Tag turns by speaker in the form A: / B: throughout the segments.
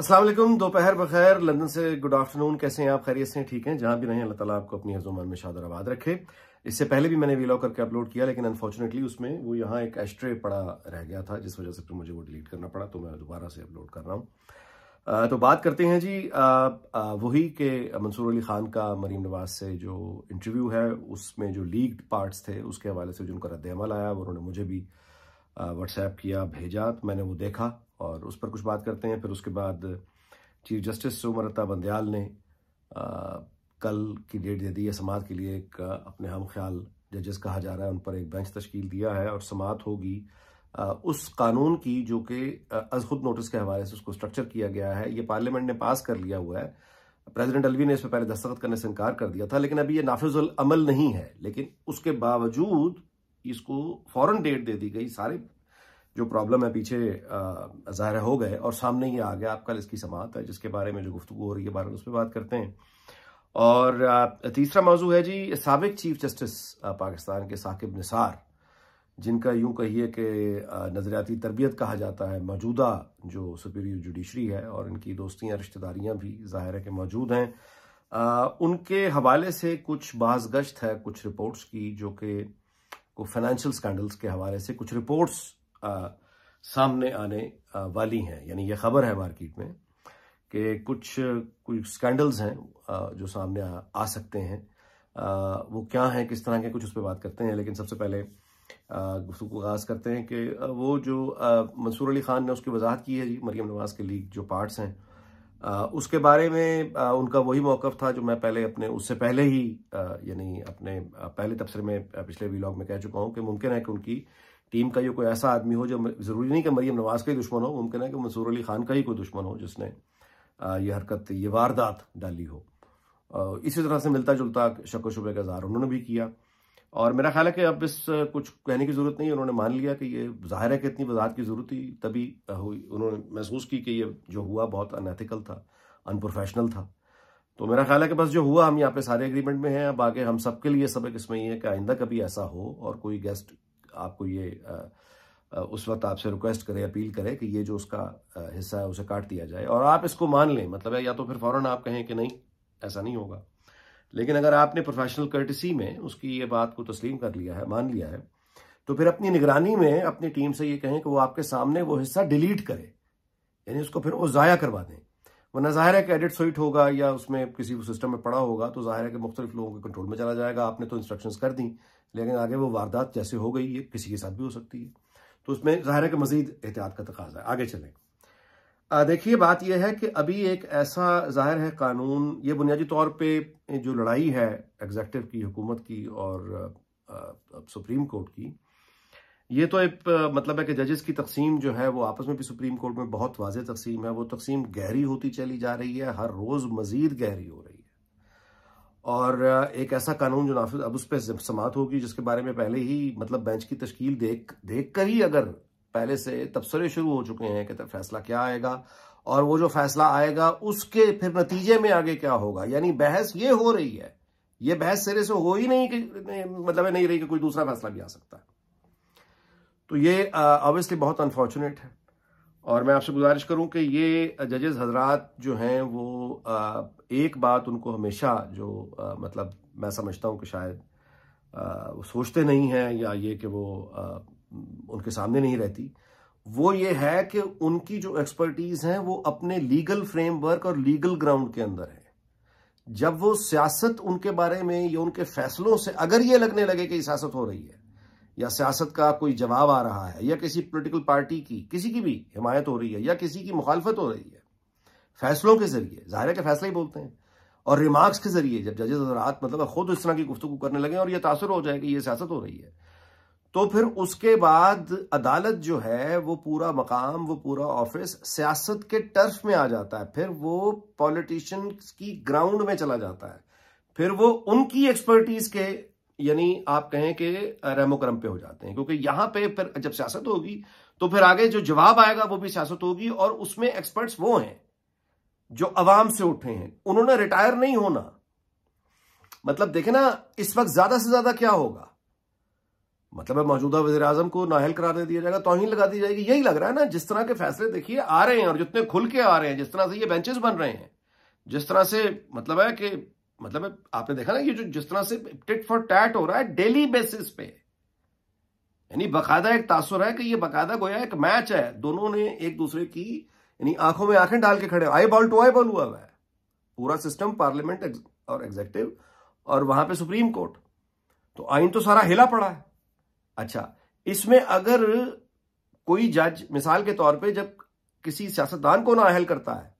A: असलम दोपहर बखैर लंदन से गुड आफ्टरनून कैसे हैं आप खैरियत से ठीक हैं जहां भी रहें अल्लाह ताला आपको अपनी हजुमान में शादर आबाद रखे इससे पहले भी मैंने वीलॉग करके अपलोड किया लेकिन अनफॉर्चुनेटली उसमें वो यहाँ एक एस्ट्रे पड़ा रह गया था जिस वजह से फिर तो मुझे वो डिलीट करना पड़ा तो मैं दोबारा से अपलोड कर रहा हूँ तो बात करते हैं जी वही के मंसूर अली खान का मरीम नवाज से जो इंटरव्यू है उसमें जो लीक्ड पार्ट्स थे उसके हवाले से जो उनका रद्द आया उन्होंने मुझे भी व्हाट्सएप किया भेजा तो मैंने वो देखा और उस पर कुछ बात करते हैं फिर उसके बाद चीफ जस्टिस सोमरता बंदयाल ने आ, कल की डेट दे दी है समात के लिए एक अपने हम ख्याल जजेस कहा जा रहा है उन पर एक बेंच तश्कील दिया है और समात होगी उस कानून की जो कि अज खुद नोटिस के हवाले से उसको स्ट्रक्चर किया गया है ये पार्लियामेंट ने पास कर लिया हुआ है प्रेसिडेंट अलवी ने इस पर पहले दस्तखत करने से इनकार कर दिया था लेकिन अभी ये नाफिजुल अमल नहीं है लेकिन उसके बावजूद इसको फॉरन डेट दे दी गई सारे जो प्रॉब्लम है पीछे ज़ाहिर हो गए और सामने ही आ गया आपका इसकी समात है जिसके बारे में जो गुफ्तु हो रही है बारे में उस पर बात करते हैं और तीसरा मौजू है जी सबक चीफ जस्टिस पाकिस्तान के साकिब निसार जिनका यूं कहिए कि नज़रियाती तरबियत कहा जाता है मौजूदा जो सुपीरियर जुडिशरी है और इनकी दोस्तियाँ रिश्तेदारियाँ भी ज़ाहिर है कि मौजूद हैं उनके हवाले से कुछ बाज गश्त है कुछ रिपोर्ट्स की जो कि को फाइनेंशियल स्कैंडल्स के हवाले से कुछ रिपोर्ट्स सामने आने वाली हैं यानी ये खबर है मार्केट में कि कुछ कुछ स्कैंडल्स हैं जो सामने आ, आ सकते हैं आ, वो क्या हैं किस तरह के कुछ उस पर बात करते हैं लेकिन सबसे पहले गुफ्तु को आगाज़ करते हैं कि वो जो मंसूर अली ख़ान ने उसकी वजाहत की है जी मरियम नवाज़ के लीग जो पार्ट्स हैं आ, उसके बारे में आ, उनका वही मौक़ था जो मैं पहले अपने उससे पहले ही यानी अपने पहले तबसरे में पिछले वीलॉग में कह चुका हूँ कि मुमकिन है कि उनकी टीम का ये कोई ऐसा आदमी हो जो ज़रूरी नहीं कि मरीम नवाज का ही दुश्मन हो मुमकिन है कि मंसूर अली खान का ही कोई दुश्मन हो जिसने ये हरकत ये वारदात डाली हो इसी तरह से मिलता जुलता शक व शुबे का इजहार उन्होंने भी किया और मेरा ख्याल है कि अब इस कुछ कहने की ज़रूरत नहीं है उन्होंने मान लिया कि ये जाहिर है कि इतनी वजाहत की ज़रूरत थी तभी हुई उन्होंने महसूस की कि ये जो हुआ बहुत अनएथिकल था अनप्रोफेशनल था तो मेरा ख्याल है कि बस जो हुआ हम यहाँ पे सारे एग्रीमेंट में हैं अब आगे हम सबके लिए सबक इसमें ही है कि आइंदा कभी ऐसा हो और कोई गेस्ट आपको ये उस वक्त आपसे रिक्वेस्ट करे अपील करें कि ये जो उसका हिस्सा है उसे काट दिया जाए और आप इसको मान लें मतलब या तो फिर फ़ौरन आप कहें कि नहीं ऐसा नहीं होगा लेकिन अगर आपने प्रोफेशनल कर्टिसी में उसकी ये बात को तस्लीम कर लिया है मान लिया है तो फिर अपनी निगरानी में अपनी टीम से ये कहें कि वो आपके सामने वो हिस्सा डिलीट करे यानी उसको फिर वो ज़ाया करवा दें वरना ज़ाहिर है कि एडिट सोइट होगा या उसमें किसी सिस्टम में पड़ा होगा तो ज़ाहिर है कि मुख्तलिफ लोगों के कंट्रोल में चला जाएगा आपने तो इंस्ट्रक्शंस कर दी लेकिन आगे वो वारदात जैसे हो गई है किसी के साथ भी हो सकती है तो उसमें ज़ाहिर है कि मजीद एहतियात का तकाजा है आगे चलें देखिए बात यह है कि अभी एक ऐसा ज़ाहिर है कानून ये बुनियादी तौर पर जो लड़ाई है एग्जेक्टिव की हुकूमत की और सुप्रीम कोर्ट की ये तो एक मतलब है कि जजेस की तकसीम जो है वो आपस में भी सुप्रीम कोर्ट में बहुत वाजे तकसीम है वो तकसीम गहरी होती चली जा रही है हर रोज़ मज़ीद गहरी हो रही है और एक ऐसा कानून जो नाफिज अब उस पर समात होगी जिसके बारे में पहले ही मतलब बेंच की तश्कील देख देख कर ही अगर पहले से तबसरे शुरू हो चुके हैं कि तो फैसला क्या आएगा और वो जो फैसला आएगा उसके फिर नतीजे में आगे क्या होगा यानी बहस ये हो रही है ये बहस सिरे से हो ही नहीं कि मतलब नहीं रही कि कोई दूसरा फैसला भी आ सकता है तो ये ऑब्वियसली बहुत अनफॉर्चुनेट है और मैं आपसे गुजारिश करूं कि ये जजेस हजरात जो हैं वो एक बात उनको हमेशा जो मतलब मैं समझता हूं कि शायद वो सोचते नहीं हैं या ये कि वो उनके सामने नहीं रहती वो ये है कि उनकी जो एक्सपर्टीज़ हैं वो अपने लीगल फ्रेमवर्क और लीगल ग्राउंड के अंदर है जब वो सियासत उनके बारे में या उनके फैसलों से अगर ये लगने लगे कि सियासत हो रही है या सियासत का कोई जवाब आ रहा है या किसी पोलिटिकल पार्टी की किसी की भी हिमायत हो रही है या किसी की मुखालफत हो रही है फैसलों के जरिए ज़ाहिर के फैसला ही बोलते हैं और रिमार्क्स के जरिए जब जजेज हजरात मतलब खुद इस तरह की गुफ्तु करने लगे और यह तासर हो जाए कि यह सियासत हो रही है तो फिर उसके बाद अदालत जो है वो पूरा मकाम वो पूरा ऑफिस सियासत के टर्फ में आ जाता है फिर वो पॉलिटिशियंस की ग्राउंड में चला जाता है फिर वो उनकी एक्सपर्टीज के यानी आप कहें कि रमोक्रम पे हो जाते हैं क्योंकि यहां पे फिर जब सियासत होगी तो फिर आगे जो जवाब आएगा वो भी सियासत होगी और उसमें एक्सपर्ट्स वो हैं जो अवाम से उठे हैं उन्होंने रिटायर नहीं होना मतलब देखे ना इस वक्त ज्यादा से ज्यादा क्या होगा मतलब मौजूदा वजीर आजम को नाहल करार दे दिया जाएगा तोहिन लगा दी जाएगी यही लग रहा है ना जिस तरह के फैसले देखिए आ रहे हैं और जितने खुल के आ रहे हैं जिस तरह से ये बेंचेस बन रहे हैं जिस तरह से मतलब है कि मतलब आपने देखा ना ये जो जिस तरह से टिट फॉर टैट हो रहा है डेली बेसिस पे यानी बकायदा एक तासुर है कि ये बकायदा गोया एक मैच है दोनों ने एक दूसरे की यानी आंखों में आंखें डाल के खड़े eyeball to eyeball हुआ हुआ है पूरा सिस्टम पार्लियामेंट और एग्जेक्टिव और वहां पे सुप्रीम कोर्ट तो आइन तो सारा हिला पड़ा है अच्छा इसमें अगर कोई जज मिसाल के तौर पर जब किसी सियासतदान को नाअहल करता है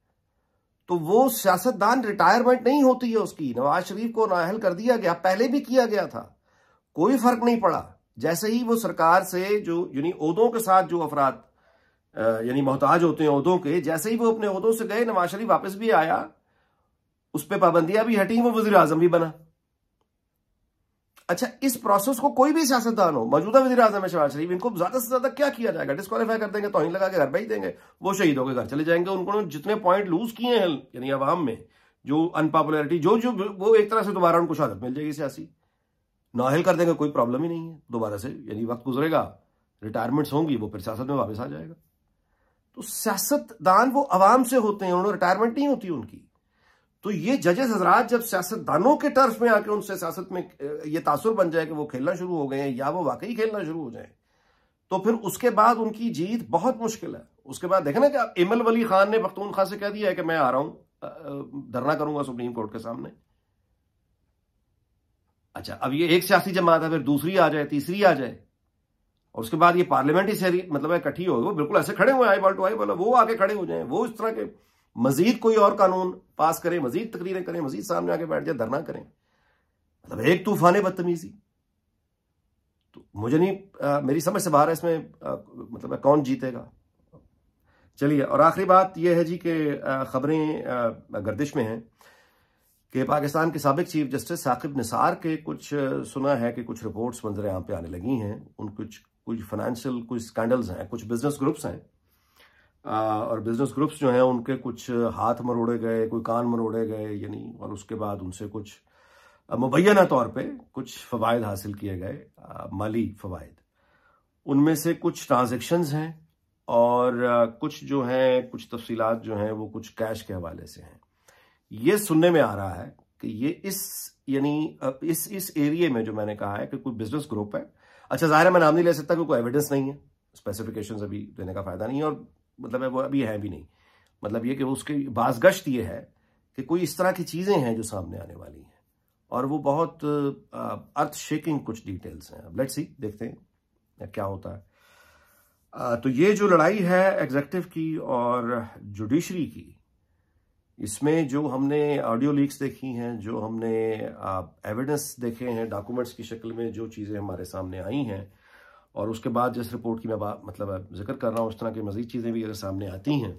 A: तो वो सियासतदान रिटायरमेंट नहीं होती है उसकी नवाज शरीफ को नाहल कर दिया गया पहले भी किया गया था कोई फर्क नहीं पड़ा जैसे ही वो सरकार से जो यानी उहदों के साथ जो अफराद यानी मोहताज होते हैं उहदों के जैसे ही वो अपने उहदों से गए नवाज शरीफ वापस भी आया उस पर पाबंदियां भी हटी वो वजीर आजम भी बना अच्छा इस प्रोसेस को कोई भी सियासतदान हो मौजूदा वजी अजम शहबाज शरीफ इनको ज्यादा से ज्यादा क्या किया जाएगा डिस्कालीफाई कर देंगे तो ही लगा के घर भेज देंगे वो शहीद गए घर चले जाएंगे उनको जितने पॉइंट लूज किए हैं यानी अवाम में जो अनपॉपुलरिटी जो जो वो एक तरह से दोबारा उनको शहादत मिल जाएगी सियासी नाहल कर देंगे कोई प्रॉब्लम ही नहीं है दोबारा से यानी वक्त गुजरेगा रिटायरमेंट्स होंगी वो फिर सियासत में वापस आ जाएगा तो सियासतदान वो आवाम से होते हैं उन्होंने रिटायरमेंट नहीं होती उनकी तो ये जजेस हजरात जब सियासतदानों के टर्फ में आके उनसे सियासत में ये तासुर बन जाए कि वो खेलना शुरू हो गए हैं या वो वाकई खेलना शुरू हो जाए तो फिर उसके बाद उनकी जीत बहुत मुश्किल है उसके बाद देखे ना कि इमल वली खान ने पख्तून खान से कह दिया है कि मैं आ रहा हूं धरना करूंगा सुप्रीम कोर्ट के सामने अच्छा अब ये एक सियासी जमात है फिर दूसरी आ जाए तीसरी आ जाए और उसके बाद ये पार्लियामेंटी सहरी मतलब इकट्ठी हो वो बिल्कुल ऐसे खड़े हुए आई बॉल टू आई बोला वो आके खड़े हो जाए वो इस तरह के मजीद कोई और कानून पास करें मजीद तकरीरें करें मजीद सामने आके बैठ जाए धरना करें मतलब एक तूफान बदतमीजी तो मुझे नहीं आ, मेरी समझ से बाहर है इसमें आ, मतलब कौन जीतेगा चलिए और आखिरी बात यह है जी कि खबरें गर्दिश में हैं कि पाकिस्तान के सबक चीफ जस्टिस साकिब निसार के कुछ सुना है कि कुछ रिपोर्ट्स मंजर यहां पे आने लगी हैं उन कुछ कुछ फाइनेंशियल कुछ स्कैंडल्स हैं कुछ बिजनेस ग्रुप्स हैं और बिजनेस ग्रुप्स जो हैं उनके कुछ हाथ मरोड़े गए कोई कान मरोड़े गए यानी और उसके बाद उनसे कुछ मुबैना तौर पे कुछ फवायद हासिल किए गए माली फवायद उनमें से कुछ ट्रांजेक्शन्स हैं और कुछ जो हैं कुछ तफसीलात जो हैं वो कुछ कैश के हवाले से हैं ये सुनने में आ रहा है कि ये इस यानी इस इस एरिए में जो मैंने कहा है कि कोई बिजनेस ग्रुप है अच्छा ज़ाहिर मैं नाम नहीं ले सकता क्योंकि कोई एविडेंस नहीं है स्पेसिफिकेशन अभी देने का फायदा नहीं है और मतलब है वो अभी है भी नहीं मतलब ये कि उसके बाजगश्त ये है कि कोई इस तरह की चीज़ें हैं जो सामने आने वाली हैं और वो बहुत अर्थ शेकिंग कुछ डिटेल्स हैं अब लेट्स सी देखते हैं क्या होता है आ, तो ये जो लड़ाई है एग्जेक्टिव की और जुडिशरी की इसमें जो हमने ऑडियो लीक्स देखी हैं जो हमने एविडेंस देखे हैं डॉक्यूमेंट्स की शक्ल में जो चीज़ें हमारे सामने आई हैं और उसके बाद जिस रिपोर्ट की मैं बात मतलब जिक्र कर रहा हूँ उस तरह की मज़ीद चीज़ें भी अगर सामने आती हैं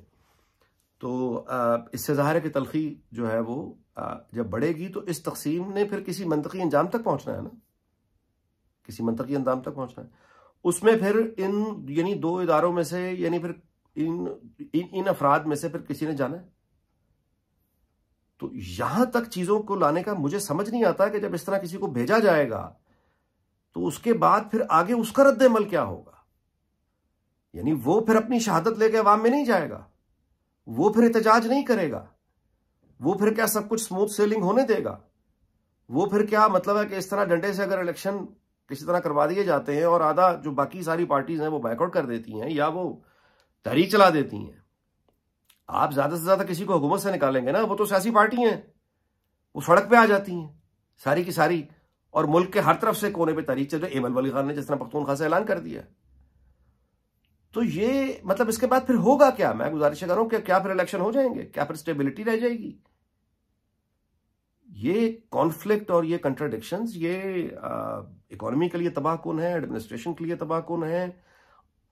A: तो इससे ज़ाहिर है कि तलखी जो है वो जब बढ़ेगी तो इस तकसीम ने फिर किसी मंतकी अंजाम तक पहुँचना है ना किसी मंतकी अंजाम तक पहुँचना है उसमें फिर इन यानी दो इदारों में से यानी फिर इन इन इन अफराद में से फिर किसी ने जाना है तो यहां तक चीजों को लाने का मुझे समझ नहीं आता कि जब इस तरह किसी को भेजा जाएगा तो उसके बाद फिर आगे उसका रद्दमल क्या होगा यानी वो फिर अपनी शहादत लेके अवाम में नहीं जाएगा वो फिर एहतजाज नहीं करेगा वो फिर क्या सब कुछ स्मूथ सेलिंग होने देगा वो फिर क्या मतलब है कि इस तरह डंडे से अगर इलेक्शन किसी तरह करवा दिए जाते हैं और आधा जो बाकी सारी पार्टीज हैं वो बैकआउट कर देती हैं या वो तरी चला देती हैं आप ज्यादा से ज्यादा किसी को हुकूमत से निकालेंगे ना वो तो सियासी पार्टी हैं वो सड़क पे आ जाती हैं सारी की सारी और मुल्क के हर तरफ से कोने पर तारीख चल रही एमल वली खान ने जिस तरह पख्तूनखा से ऐलान कर दिया तो ये मतलब इसके बाद फिर होगा क्या मैं गुजारिश कर रहा हूं कि क्या फिर इलेक्शन हो जाएंगे क्या फिर स्टेबिलिटी रह जाएगी ये कॉन्फ्लिक्ट और ये कंट्राडिक्शन ये इकोनॉमी के लिए तबाह कौन है एडमिनिस्ट्रेशन के लिए तबाह कौन है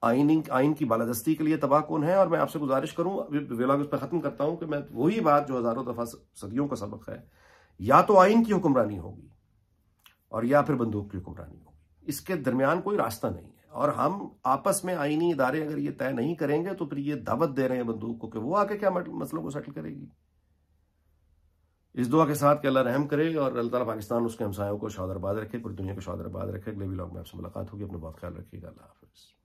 A: आइन आइन की बालादस्ती के लिए तबाह कौन है और मैं आपसे गुजारिश करूं विलाग उस पर खत्म करता हूं कि मैं वही बात जो हजारों दफा सदियों का सबक है या तो आइन की हुक्मरानी होगी और या फिर बंदूक की हुक्मरानी होगी इसके दरमियान कोई रास्ता नहीं है और हम आपस में आईनी इदारे अगर ये तय नहीं करेंगे तो फिर ये दावत दे रहे हैं बंदूक को कि वो आके क्या मसलों को सेटल करेगी इस दुआ के साथ के अल्लाह रहम करे और अल्लाह ताला पाकिस्तान उसके हमसायों को शादरबाद रखे पूरी दुनिया को शादरबाद रखे अगले भी लॉग में आपसे मुलाकात होगी अपना बहुत ख्याल रखिएगा अल्लाह हाफिज़